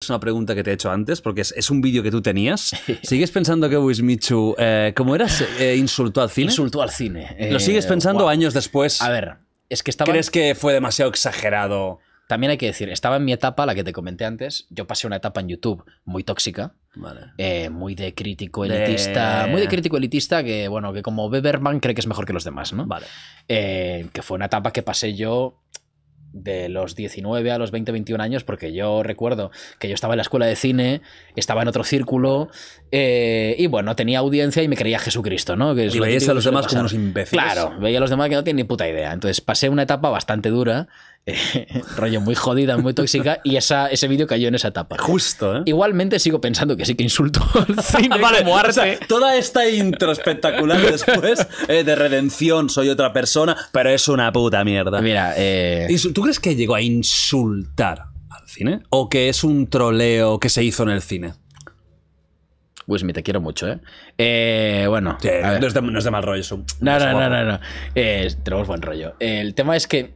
Es una pregunta que te he hecho antes, porque es, un vídeo que tú tenías. ¿Sigues pensando que Wismichu, eh, como eras, eh, insultó al cine? Insultó al cine. Eh, ¿Lo sigues pensando años después? A ver, es que estaba... ¿Crees que fue demasiado exagerado? También hay que decir, estaba en mi etapa, la que te comenté antes, yo pasé una etapa en YouTube muy tóxica, vale. Eh, muy de crítico elitista, muy de crítico elitista que, bueno, que como Beberman cree que es mejor que los demás, ¿no? Vale. que fue una etapa que pasé yo de los 19 a los 20, 21 años, porque yo recuerdo que yo estaba en la escuela de cine, estaba en otro círculo, eh, y bueno, tenía audiencia y me creía Jesucristo, ¿no? y veías a los demás como unos imbéciles. Claro, veía a los demás que no tienen ni puta idea. Entonces pasé una etapa bastante dura rollo muy jodida, muy tóxica, y esa, ese vídeo cayó en esa etapa. Justo, ¿eh? Igualmente sigo pensando que sí que insulto al cine vale, toda esta intro espectacular después eh, de redención, soy otra persona, pero es una puta mierda. Mira, eh, ¿tú crees que llegó a insultar al cine? ¿O que es un troleo que se hizo en el cine? Pues me te quiero mucho, ¿eh? eh bueno. no, es de, mal rollo, No, no, no, no. Eh, tenemos buen rollo. el tema es que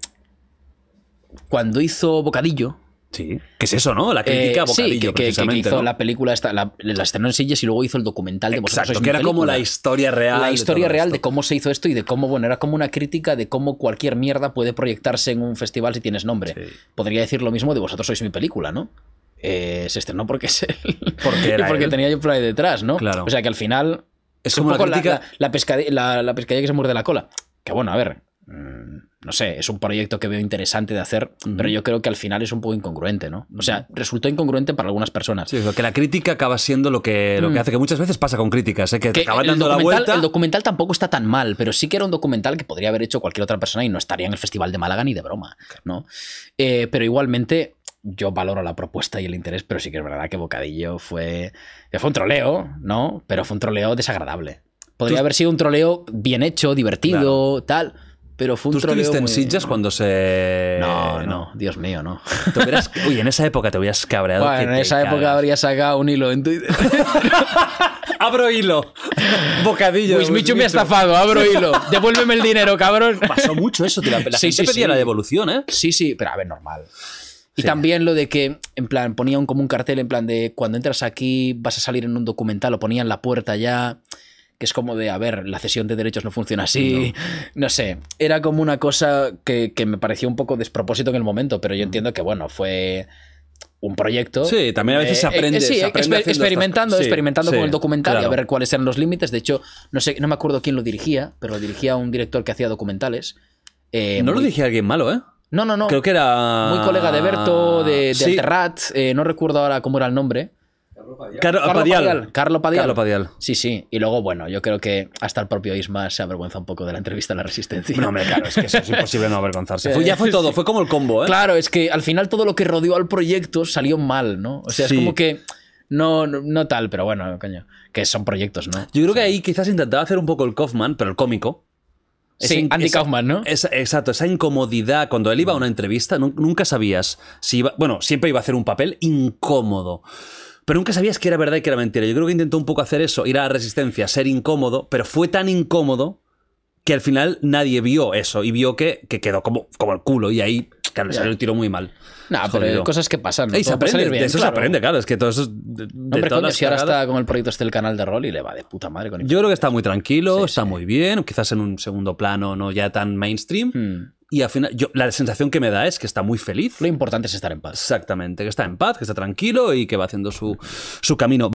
cuando hizo Bocadillo. Sí. ¿Qué es eso, no? La crítica eh, Bocadillo, que, hizo la película, esta, la, estrenó en Sillas y luego hizo el documental de Exacto, que era como la historia real. La historia real de cómo se hizo esto y de cómo, bueno, era como una crítica de cómo cualquier mierda puede proyectarse en un festival si tienes nombre. Podría decir lo mismo de vosotros sois mi película, ¿no? Eh, se estrenó porque es él. Porque, tenía yo play detrás, ¿no? O sea que al final. Es, como un la pescadilla que se muerde la cola. Que bueno, a ver, Mm, no sé, es un proyecto que veo interesante de hacer, pero yo creo que al final es un poco incongruente, ¿no? O sea, resultó incongruente para algunas personas. Sí, que la crítica acaba siendo lo que, que mm. hace, que muchas veces pasa con críticas, ¿eh? que, dando la El documental tampoco está tan mal, pero sí que era un documental que podría haber hecho cualquier otra persona y no estaría en el Festival de Málaga ni de broma, ¿no? Eh, pero igualmente, yo valoro la propuesta y el interés, pero sí que es verdad que Bocadillo fue, fue un troleo, ¿no? Pero fue un troleo desagradable. Podría haber sido un troleo bien hecho, divertido, tal pero fue un ¿Tú estuviste en cuando se.? No, no, Dios mío, no. Uy, en esa época te hubieras cabreado. Bueno, en esa época habría sacado un hilo en abro hilo. Bocadillo. Luis me ha estafado, abro hilo. Devuélveme el dinero, cabrón. Pasó mucho eso, tío. La, sí, sí, pedía la devolución, ¿eh? Sí, sí, pero a ver, normal. Y también lo de que, en plan, ponían como un cartel, en plan de cuando entras aquí vas a salir en un documental, lo ponían en la puerta ya que es como de, a ver, la cesión de derechos no funciona así, no, sé, era como una cosa que, que, me pareció un poco despropósito en el momento, pero yo entiendo que, bueno, fue un proyecto. Sí, también a veces se eh, eh, aprende. sí, experimentando, experimentando con el documental y a ver cuáles eran los límites. De hecho, no sé, no me acuerdo quién lo dirigía, pero lo dirigía un director que hacía documentales. Eh, no lo dirigía alguien malo, ¿eh? No, no, no. Creo que era. Muy colega de Berto, de, de Terrat, no recuerdo ahora cómo era el nombre. Carlo Padial. Carlo, Padial. Sí, sí. Y luego, bueno, yo creo que hasta el propio Isma se avergüenza un poco de la entrevista a la Resistencia. No, hombre, claro, es que es imposible no avergonzarse. ya fue todo, fue como el combo, ¿eh? Claro, es que al final todo lo que rodeó al proyecto salió mal, ¿no? O sea, es como que. No, no, tal, pero bueno, coño. Que son proyectos, ¿no? Yo creo que ahí quizás intentaba hacer un poco el Kaufman, pero el cómico. Sí, Andy Kaufman, ¿no? exacto, esa incomodidad. Cuando él iba a una entrevista, nunca sabías si iba. Bueno, siempre iba a hacer un papel incómodo pero nunca sabías que era verdad y que era mentira. Yo creo que intentó un poco hacer eso, ir a la resistencia, ser incómodo, pero fue tan incómodo que al final nadie vio eso y vio que, que quedó como, como el culo y ahí Claro, le salió el tiro muy mal. Nah, pero hay cosas que pasan. ¿no? eso se aprende, claro. Es que todo eso. De, de si ahora está con el proyecto está el canal de rol y le va de puta madre con Yo creo que está muy tranquilo, está muy bien. Quizás en un segundo plano no ya tan mainstream. Hmm. Y al final, yo, la sensación que me da es que está muy feliz. Lo importante es estar en paz. Exactamente, que está en paz, que está tranquilo y que va haciendo su, su camino.